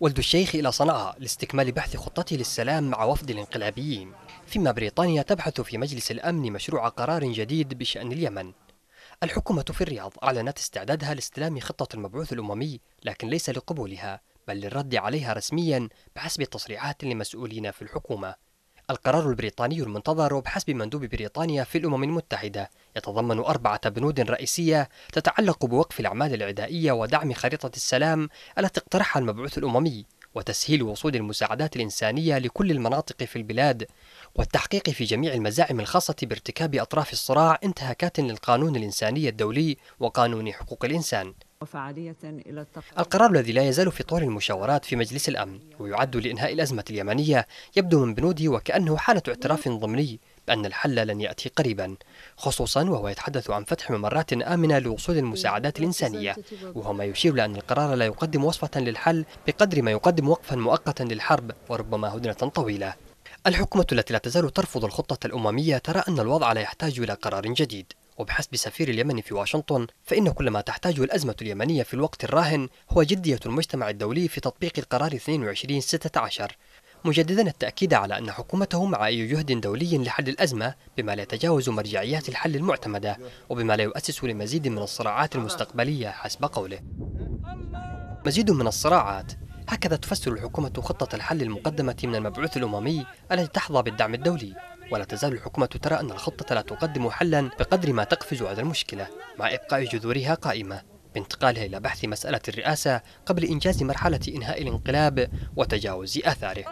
ولد الشيخ إلى صنعاء لاستكمال بحث خطته للسلام مع وفد الانقلابيين فيما بريطانيا تبحث في مجلس الأمن مشروع قرار جديد بشأن اليمن الحكومة في الرياض أعلنت استعدادها لاستلام خطة المبعوث الأممي لكن ليس لقبولها بل للرد عليها رسميا بحسب تصريحات لمسؤولين في الحكومة القرار البريطاني المنتظر بحسب مندوب بريطانيا في الأمم المتحدة يتضمن أربعة بنود رئيسية تتعلق بوقف الأعمال العدائية ودعم خريطة السلام التي اقترحها المبعوث الأممي وتسهيل وصول المساعدات الإنسانية لكل المناطق في البلاد والتحقيق في جميع المزاعم الخاصة بارتكاب أطراف الصراع انتهاكات للقانون الإنساني الدولي وقانون حقوق الإنسان وفعالية إلى التقرير. القرار الذي لا يزال في طور المشاورات في مجلس الأمن ويعد لإنهاء الأزمة اليمنية يبدو من بنوده وكأنه حالة اعتراف ضمني بأن الحل لن يأتي قريبا خصوصا وهو يتحدث عن فتح ممرات آمنة لوصول المساعدات الإنسانية وهو ما يشير لأن القرار لا يقدم وصفة للحل بقدر ما يقدم وقفا مؤقتا للحرب وربما هدنة طويلة الحكومة التي لا تزال ترفض الخطة الأممية ترى أن الوضع لا يحتاج إلى قرار جديد وبحسب سفير اليمن في واشنطن فإن كل ما تحتاجه الأزمة اليمنية في الوقت الراهن هو جدية المجتمع الدولي في تطبيق القرار 2216 مجددا التأكيد على أن حكومته مع أي جهد دولي لحل الأزمة بما لا يتجاوز مرجعيات الحل المعتمدة وبما لا يؤسس لمزيد من الصراعات المستقبلية حسب قوله مزيد من الصراعات هكذا تفسر الحكومة خطة الحل المقدمة من المبعوث الأممي التي تحظى بالدعم الدولي ولا تزال الحكومة ترى أن الخطة لا تقدم حلا بقدر ما تقفز على المشكلة مع إبقاء جذورها قائمة بانتقالها إلى بحث مسألة الرئاسة قبل إنجاز مرحلة إنهاء الانقلاب وتجاوز آثاره